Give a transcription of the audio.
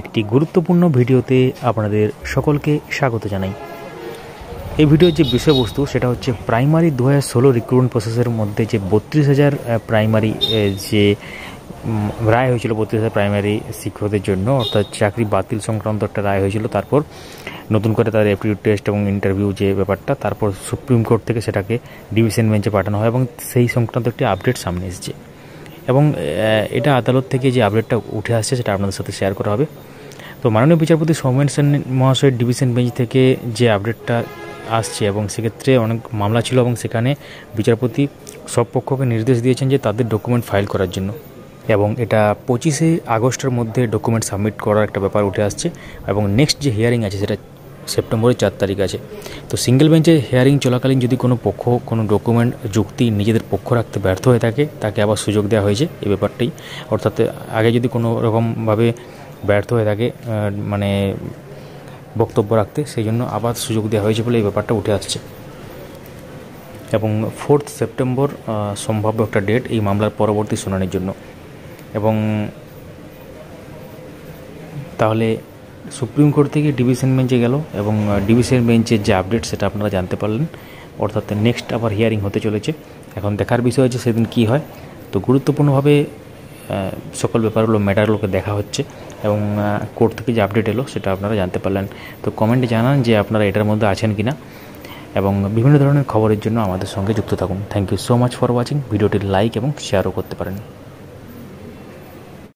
একটি গুরুত্বপূর্ণ ভিডিওতে আপনাদের সকলকে স্বাগত জানাই এই ভিডিওর যে বিষয়বস্তু সেটা হচ্ছে প্রাইমারি দু হাজার ষোলো রিক্রুটমেন্ট প্রসেসের মধ্যে যে বত্রিশ হাজার প্রাইমারি যে রায় হয়েছিল বত্রিশ হাজার প্রাইমারি শিক্ষকদের জন্য অর্থাৎ চাকরি বাতিল সংক্রান্ত একটা রায় হয়েছিল তারপর নতুন করে তাদের অ্যাপটিউড টেস্ট এবং ইন্টারভিউ যে ব্যাপারটা তারপর সুপ্রিম কোর্ট থেকে সেটাকে ডিভিশন বেঞ্চে পাঠানো হয় এবং সেই সংক্রান্ত একটি আপডেট সামনে এসেছে এবং এটা আদালত থেকে যে আপডেটটা উঠে আসছে সেটা আপনাদের সাথে শেয়ার করা হবে তো মাননীয় বিচারপতি সৌমেন সেন মহাশয়ের ডিভিশন বেঞ্চ থেকে যে আপডেটটা আসছে এবং সেক্ষেত্রে অনেক মামলা ছিল এবং সেখানে বিচারপতি সব পক্ষকে নির্দেশ দিয়েছেন যে তাদের ডকুমেন্ট ফাইল করার জন্য এবং এটা পঁচিশে আগস্টের মধ্যে ডকুমেন্ট সাবমিট করার একটা ব্যাপার উঠে আসছে এবং নেক্সট যে হিয়ারিং আছে সেটা সেপ্টেম্বরের চার তারিখ আছে তো সিঙ্গেল বেঞ্চে হেয়ারিং চলাকালীন যদি কোনো পক্ষ কোনো ডকুমেন্ট যুক্তি নিজেদের পক্ষ রাখতে ব্যর্থ হয়ে থাকে তাকে আবার সুযোগ দেওয়া হয়েছে এই ব্যাপারটাই অর্থাৎ আগে যদি কোনো রকমভাবে ব্যর্থ হয়ে থাকে মানে বক্তব্য রাখতে সেই জন্য আবার সুযোগ দেওয়া হয়েছে বলে এই ব্যাপারটা উঠে আসছে এবং ফোর্থ সেপ্টেম্বর সম্ভাব্য একটা ডেট এই মামলার পরবর্তী শুনানির জন্য এবং তাহলে সুপ্রিম কোর্ট থেকে ডিভিশন বেঞ্চে গেল এবং ডিভিশন বেঞ্চের যে আপডেট সেটা আপনারা জানতে পারলেন অর্থাৎ নেক্সট আবার হিয়ারিং হতে চলেছে এখন দেখার বিষয় হচ্ছে সেদিন কি হয় তো গুরুত্বপূর্ণভাবে সকল ব্যাপারগুলো ম্যাটারগুলোকে দেখা হচ্ছে এবং কোর্ট থেকে যে আপডেট এলো সেটা আপনারা জানতে পারলেন তো কমেন্টে জানান যে আপনারা এটার মধ্যে আছেন কি না এবং বিভিন্ন ধরনের খবরের জন্য আমাদের সঙ্গে যুক্ত থাকুন thank you so much for watching ভিডিওটি লাইক এবং শেয়ারও করতে পারেন